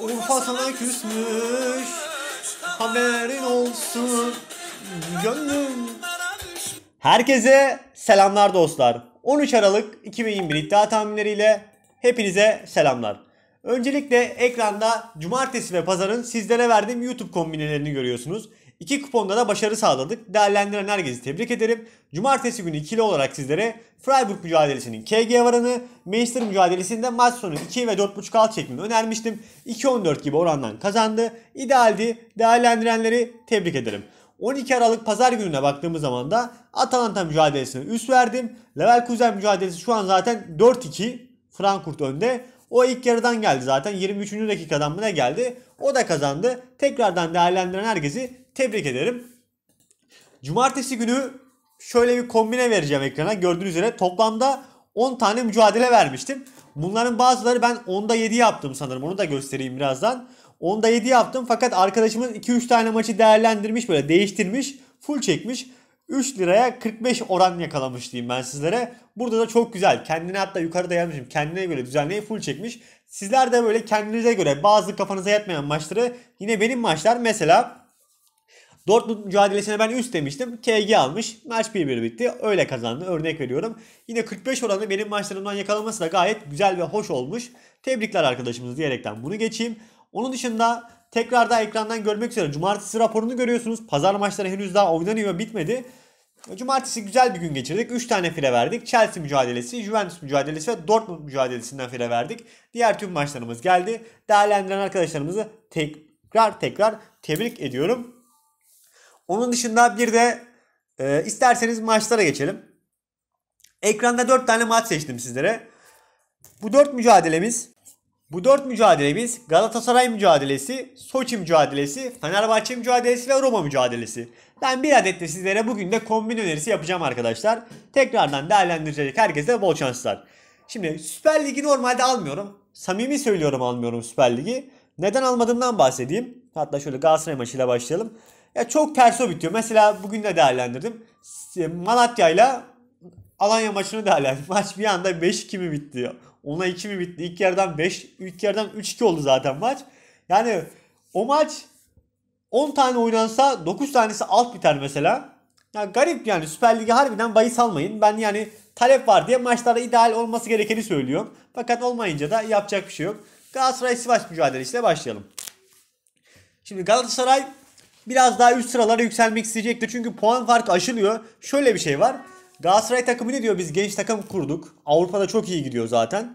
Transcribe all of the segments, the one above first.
Urfa sana küsmüş Haberin olsun Gönlüm Herkese selamlar dostlar 13 Aralık 2021 iddia tahminleriyle hepinize selamlar. Öncelikle ekranda cumartesi ve pazarın sizlere verdiğim YouTube kombinelerini görüyorsunuz. İki kuponda da başarı sağladık. Değerlendiren herkesi tebrik ederim. Cumartesi günü ikili olarak sizlere Freiburg mücadelesinin KG varanı, Manchester mücadelesinde maç sonu 2 ve 4.5 alt çekmemi önermiştim. 2.14 gibi orandan kazandı. İdealdi. Değerlendirenleri tebrik ederim. 12 Aralık pazar gününe baktığımız zaman da Atalanta mücadelesine üst verdim. Leverkusen mücadelesi şu an zaten 4-2 Frankfurt önde. O ilk yarıdan geldi zaten 23. dakikadan mı ne geldi? O da kazandı. Tekrardan değerlendiren herkesi Tebrik ederim. Cumartesi günü şöyle bir kombine vereceğim ekrana. Gördüğünüz üzere toplamda 10 tane mücadele vermiştim. Bunların bazıları ben 10'da 7 yaptım sanırım. Onu da göstereyim birazdan. 10'da 7 yaptım fakat arkadaşımın 2-3 tane maçı değerlendirmiş böyle değiştirmiş. Full çekmiş. 3 liraya 45 oran yakalamış diyeyim ben sizlere. Burada da çok güzel. Kendine hatta yukarıda yazmışım. Kendine göre düzenleyip full çekmiş. Sizler de böyle kendinize göre bazı kafanıza yatmayan maçları yine benim maçlar mesela Dortmund mücadelesine ben üst demiştim. KG almış. Maç 1-1 bitti. Öyle kazandı. Örnek veriyorum. Yine 45 oranı benim maçlarımdan yakalaması da gayet güzel ve hoş olmuş. Tebrikler arkadaşımız diyerekten bunu geçeyim. Onun dışında tekrar da ekrandan görmek üzere. Cumartesi raporunu görüyorsunuz. Pazar maçları henüz daha oynanıyor bitmedi. Cumartesi güzel bir gün geçirdik. 3 tane file verdik. Chelsea mücadelesi, Juventus mücadelesi ve Dortmund mücadelesinden file verdik. Diğer tüm maçlarımız geldi. Değerlendiren arkadaşlarımızı tekrar tekrar tebrik ediyorum. Onun dışında bir de e, isterseniz maçlara geçelim. Ekranda 4 tane maç seçtim sizlere. Bu 4 mücadelemiz bu 4 mücadelemiz Galatasaray mücadelesi, Soçi mücadelesi, Fenerbahçe mücadelesi ve Roma mücadelesi. Ben bir adet de sizlere bugün de kombin önerisi yapacağım arkadaşlar. Tekrardan değerlendirecek herkese bol şanslar. Şimdi Süper Lig'i normalde almıyorum. Samimi söylüyorum almıyorum Süper Lig'i. Neden almadığımdan bahsedeyim. Hatta şöyle Galatasaray maçıyla başlayalım ya çok ters o bitiyor. Mesela bugün de değerlendirdim. Malatya ile Alanya maçını değerlendirdim. Maç bir anda 5-2 mi bitti? Ona 2 mi bitti? İlk yerden 5, ilk yerden 3-2 oldu zaten maç. Yani o maç 10 tane oynansa 9 tanesi alt biter mesela. Ya garip yani Süper Lig'e harbiden bahis almayın. Ben yani talep var diye maçlarda ideal olması gerekeni söylüyorum. Fakat olmayınca da yapacak bir şey yok. Galatasaray Sivas mücadelesiyle başlayalım. Şimdi Galatasaray biraz daha üst sıralara yükselmek isteyecektir. Çünkü puan farkı aşılıyor. Şöyle bir şey var. Galatasaray takımı ne diyor? Biz genç takım kurduk. Avrupa'da çok iyi gidiyor zaten.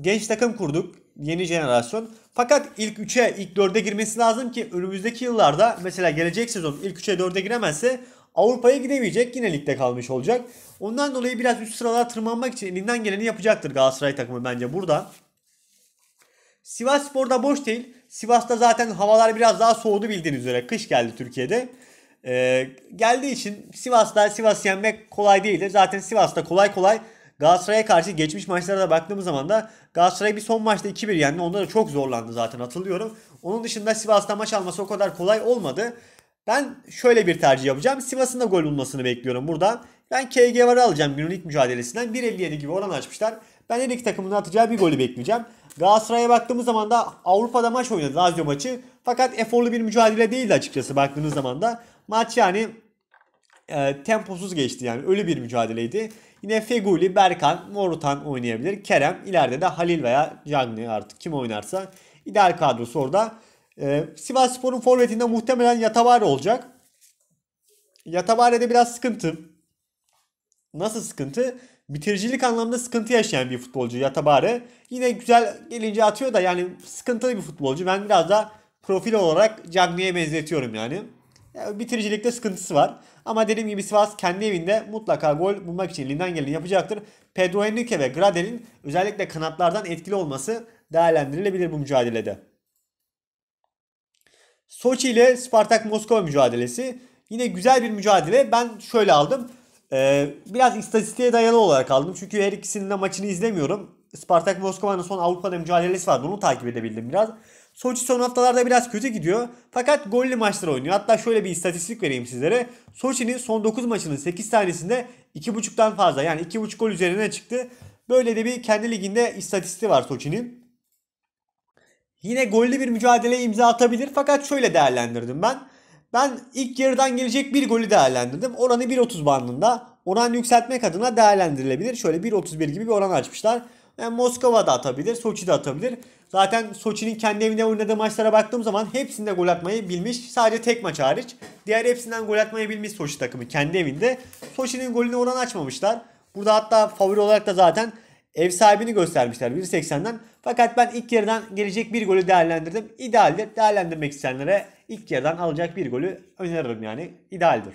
Genç takım kurduk. Yeni jenerasyon. Fakat ilk 3'e, ilk 4'e girmesi lazım ki önümüzdeki yıllarda mesela gelecek sezon ilk 3'e 4'e giremezse Avrupa'ya gidemeyecek. Yine ligde kalmış olacak. Ondan dolayı biraz üst sıralara tırmanmak için elinden geleni yapacaktır Galatasaray takımı bence burada. Sivas sporda boş değil. Sivas'ta zaten havalar biraz daha soğudu bildiğiniz üzere. Kış geldi Türkiye'de. Ee, geldiği için Sivas'ta Sivas yenmek kolay değildir. Zaten Sivas'ta kolay kolay Galatasaray'a karşı geçmiş maçlara da baktığımız zaman da Galatasaray bir son maçta 2-1 yendi. Onda da çok zorlandı zaten hatırlıyorum. Onun dışında Sivas'ta maç alması o kadar kolay olmadı. Ben şöyle bir tercih yapacağım. Sivas'ın da gol bulmasını bekliyorum burada. Ben KG varı alacağım günün ilk mücadelesinden. 1.57 gibi oran açmışlar. Ben her iki takımın atacağı bir golü bekleyeceğim. Galatasaray'a baktığımız zaman da Avrupa'da maç oynadı Lazio maçı. Fakat eforlu bir mücadele değildi açıkçası baktığınız zaman da. Maç yani e, temposuz geçti yani ölü bir mücadeleydi. Yine Feguli, Berkan, Morutan oynayabilir. Kerem, ileride de Halil veya Cagney artık kim oynarsa ideal kadrosu orada. Ee, Sivas Spor'un forvetinde muhtemelen Yatabari olacak. Yatabare'de biraz sıkıntı. Nasıl sıkıntı? bitiricilik anlamda sıkıntı yaşayan bir futbolcu Yatabare. Yine güzel gelince atıyor da yani sıkıntılı bir futbolcu. Ben biraz da profil olarak Cagney'e benzetiyorum yani. yani. Bitiricilikte sıkıntısı var. Ama dediğim gibi Sivas kendi evinde mutlaka gol bulmak için elinden geleni yapacaktır. Pedro Henrique ve Gradel'in özellikle kanatlardan etkili olması değerlendirilebilir bu mücadelede. Soçi ile Spartak Moskova mücadelesi. Yine güzel bir mücadele. Ben şöyle aldım. Ee, biraz istatistiğe dayalı olarak aldım. Çünkü her ikisinin de maçını izlemiyorum. Spartak Moskova'nın son Avrupa'da mücadelesi vardı. Onu takip edebildim biraz. Soçi son haftalarda biraz kötü gidiyor. Fakat golli maçlar oynuyor. Hatta şöyle bir istatistik vereyim sizlere. Soçi'nin son 9 maçının 8 tanesinde 2.5'tan fazla yani 2.5 gol üzerine çıktı. Böyle de bir kendi liginde istatistiği var Soçi'nin. Yine golli bir mücadele imza atabilir fakat şöyle değerlendirdim ben. Ben ilk yarıdan gelecek bir golü değerlendirdim. Oranı 1.30 bandında. Oran yükseltmek adına değerlendirilebilir. Şöyle 1.31 gibi bir oran açmışlar. Yani Moskova da atabilir, Soçi de atabilir. Zaten Soçi'nin kendi evinde oynadığı maçlara baktığım zaman hepsinde gol atmayı bilmiş. Sadece tek maç hariç. Diğer hepsinden gol atmayı bilmiş Soçi takımı kendi evinde. Soçi'nin golünü oran açmamışlar. Burada hatta favori olarak da zaten ev sahibini göstermişler 1.80'den. Fakat ben ilk yarıdan gelecek bir golü değerlendirdim. İdealdir. Değerlendirmek isteyenlere ilk yerden alacak bir golü öneririm yani. idealdir.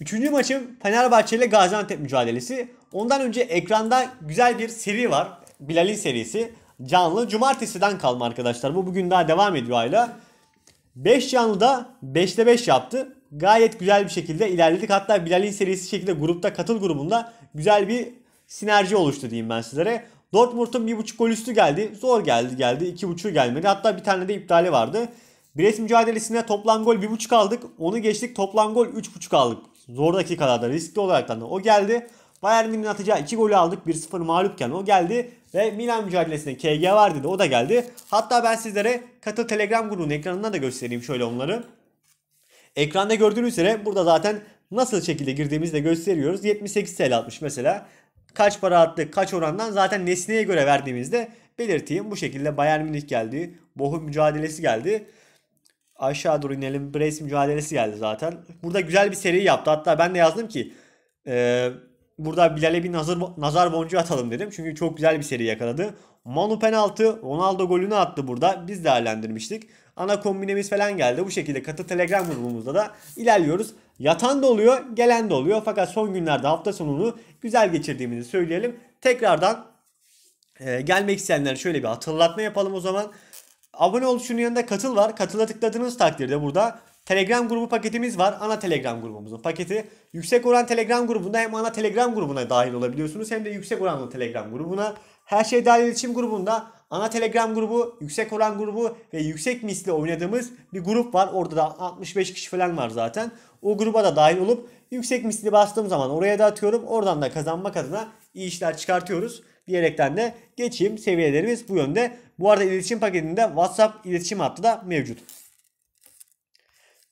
Üçüncü maçım Fenerbahçe ile Gaziantep mücadelesi. Ondan önce ekranda güzel bir seri var. Bilal'in serisi. Canlı. Cumartesiden kalma arkadaşlar. Bu bugün daha devam ediyor hala. 5 canlı da 5'te 5 yaptı. Gayet güzel bir şekilde ilerledik. Hatta Bilal'in serisi şekilde grupta katıl grubunda güzel bir sinerji oluştu diyeyim ben sizlere. Dortmund'un 1.5 gol üstü geldi. Zor geldi geldi. 2.5'u gelmedi. Hatta bir tane de iptali vardı. Brest mücadelesinde toplam gol 1.5 aldık. Onu geçtik toplam gol 3.5 aldık. Zor dakikalarda riskli olarak da o geldi. Bayern Münih'in atacağı 2 golü aldık. 1-0 mağlupken o geldi. Ve Milan mücadelesinde KG vardı da O da geldi. Hatta ben sizlere katıl Telegram grubunun ekranına da göstereyim şöyle onları. Ekranda gördüğünüz üzere burada zaten nasıl şekilde girdiğimizi de gösteriyoruz. 78 TL atmış mesela kaç para attı, kaç orandan zaten nesneye göre verdiğimizde belirteyim. Bu şekilde Bayern Münih geldi. Bohum mücadelesi geldi. Aşağı doğru inelim. Brace mücadelesi geldi zaten. Burada güzel bir seri yaptı. Hatta ben de yazdım ki e, burada Bilal'e bir nazar, nazar boncuğu atalım dedim. Çünkü çok güzel bir seri yakaladı. Manu penaltı. Ronaldo golünü attı burada. Biz değerlendirmiştik ana kombinemiz falan geldi. Bu şekilde katı telegram grubumuzda da ilerliyoruz. Yatan da oluyor, gelen de oluyor. Fakat son günlerde hafta sonunu güzel geçirdiğimizi söyleyelim. Tekrardan e, gelmek isteyenlere şöyle bir hatırlatma yapalım o zaman. Abone ol şunun yanında katıl var. Katıla tıkladığınız takdirde burada Telegram grubu paketimiz var. Ana Telegram grubumuzun paketi. Yüksek oran Telegram grubunda hem ana Telegram grubuna dahil olabiliyorsunuz hem de yüksek oranlı Telegram grubuna. Her şey dahil iletişim grubunda ana Telegram grubu, yüksek oran grubu ve yüksek misli oynadığımız bir grup var. Orada da 65 kişi falan var zaten. O gruba da dahil olup yüksek misli bastığım zaman oraya da atıyorum. Oradan da kazanmak adına iyi işler çıkartıyoruz diyerekten de geçeyim. Seviyelerimiz bu yönde. Bu arada iletişim paketinde WhatsApp iletişim hattı da mevcut.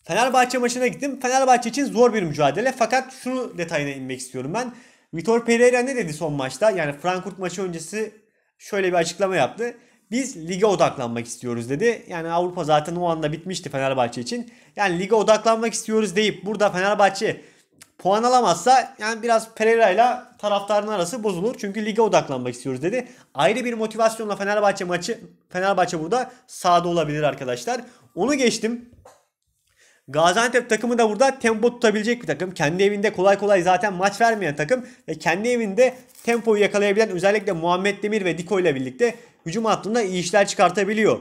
Fenerbahçe maçına gittim. Fenerbahçe için zor bir mücadele. Fakat şunu detayına inmek istiyorum ben. Vitor Pereira ne dedi son maçta? Yani Frankfurt maçı öncesi şöyle bir açıklama yaptı. Biz lige odaklanmak istiyoruz dedi. Yani Avrupa zaten o anda bitmişti Fenerbahçe için. Yani lige odaklanmak istiyoruz deyip burada Fenerbahçe puan alamazsa yani biraz Pereira ile taraftarın arası bozulur. Çünkü lige odaklanmak istiyoruz dedi. Ayrı bir motivasyonla Fenerbahçe maçı Fenerbahçe burada sağda olabilir arkadaşlar. Onu geçtim. Gaziantep takımı da burada tempo tutabilecek bir takım. Kendi evinde kolay kolay zaten maç vermeyen takım ve kendi evinde tempoyu yakalayabilen özellikle Muhammed Demir ve Diko ile birlikte hücum hattında iyi işler çıkartabiliyor.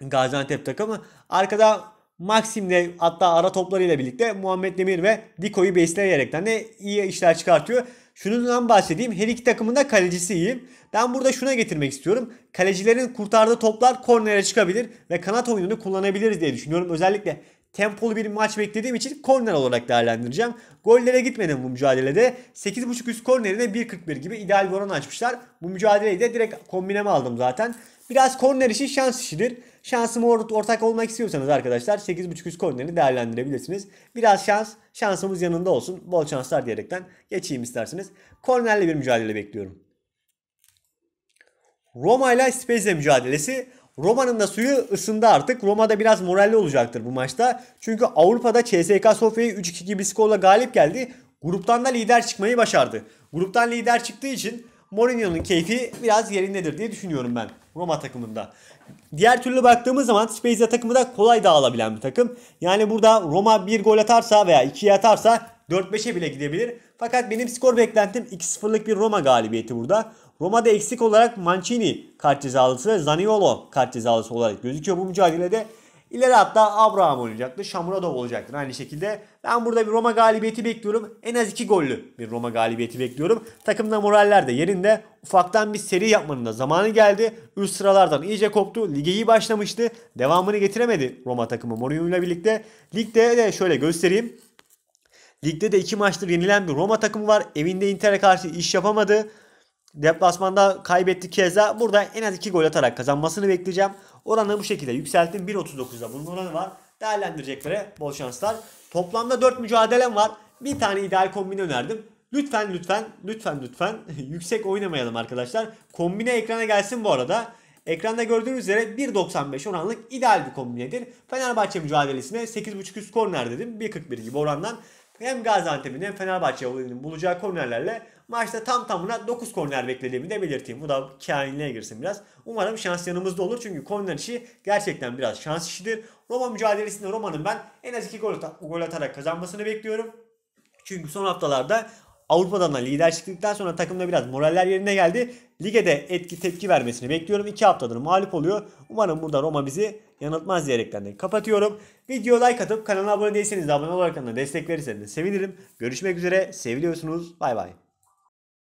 Gaziantep takımı. Arkada Maxim'le hatta ara toplarıyla birlikte Muhammed Demir ve Diko'yu besleyerekten de iyi işler çıkartıyor. Şunundan bahsedeyim. Her iki takımın da kalecisi iyi. Ben burada şuna getirmek istiyorum. Kalecilerin kurtardığı toplar kornere çıkabilir ve kanat oyununu kullanabiliriz diye düşünüyorum. Özellikle tempolu bir maç beklediğim için korner olarak değerlendireceğim. Gollere gitmedim bu mücadelede. 8.5 üst kornerine 1.41 gibi ideal bir oran açmışlar. Bu mücadeleyi de direkt kombineme aldım zaten. Biraz korner işi şans işidir. Şansım ortak olmak istiyorsanız arkadaşlar 8.5 üst kornerini değerlendirebilirsiniz. Biraz şans, şansımız yanında olsun. Bol şanslar diyerekten geçeyim isterseniz. Kornerli bir mücadele bekliyorum. Roma ile Spezia mücadelesi. Roma'nın da suyu ısındı artık. Roma'da biraz moralli olacaktır bu maçta. Çünkü Avrupa'da CSK Sofya'yı 3-2 gibi skorla galip geldi. Gruptan da lider çıkmayı başardı. Gruptan lider çıktığı için Mourinho'nun keyfi biraz yerindedir diye düşünüyorum ben Roma takımında. Diğer türlü baktığımız zaman Spezia takımı da kolay dağılabilen bir takım. Yani burada Roma bir gol atarsa veya 2'ye atarsa 4-5'e bile gidebilir. Fakat benim skor beklentim 2-0'lık bir Roma galibiyeti burada. Roma'da eksik olarak Mancini kart cezalısı ve Zaniolo kart cezalısı olarak gözüküyor bu mücadelede. İleri hatta Abraham oynayacaktı. Şamuradov olacaktı aynı şekilde. Ben burada bir Roma galibiyeti bekliyorum. En az 2 gollü bir Roma galibiyeti bekliyorum. Takımda moraller de yerinde. Ufaktan bir seri yapmanın da zamanı geldi. Üst sıralardan iyice koptu. Lige iyi başlamıştı. Devamını getiremedi Roma takımı Mourinho ile birlikte. Ligde de şöyle göstereyim. Ligde de 2 maçtır yenilen bir Roma takımı var. Evinde Inter'e karşı iş yapamadı. Deplasmanda kaybetti Keza. Burada en az 2 gol atarak kazanmasını bekleyeceğim. Oranı bu şekilde yükselttim. 1.39'da bunun oranı var. Değerlendireceklere bol şanslar. Toplamda 4 mücadelem var. Bir tane ideal kombin önerdim. Lütfen lütfen lütfen lütfen yüksek oynamayalım arkadaşlar. Kombine ekrana gelsin bu arada. Ekranda gördüğünüz üzere 1.95 oranlık ideal bir kombinedir. Fenerbahçe mücadelesine 8.5 üst korner dedim. 1.41 gibi orandan hem Gaziantep'in hem Fenerbahçe bulunduğu bulacağı kornerlerle Maçta tam tamına 9 korner beklediğimi de belirteyim. Bu da kainliğe girsin biraz. Umarım şans yanımızda olur. Çünkü korner işi gerçekten biraz şans işidir. Roma mücadelesinde Roma'nın ben en az 2 gol, at gol atarak kazanmasını bekliyorum. Çünkü son haftalarda Avrupa'dan da lider çıktıktan sonra takımda biraz moraller yerine geldi. Lige de etki tepki vermesini bekliyorum. 2 haftadır mağlup oluyor. Umarım burada Roma bizi yanıltmaz diyerekten de kapatıyorum. Videoya like atıp kanala abone değilseniz de abone olarak da destek verirseniz de sevinirim. Görüşmek üzere. Seviliyorsunuz. Bay bay.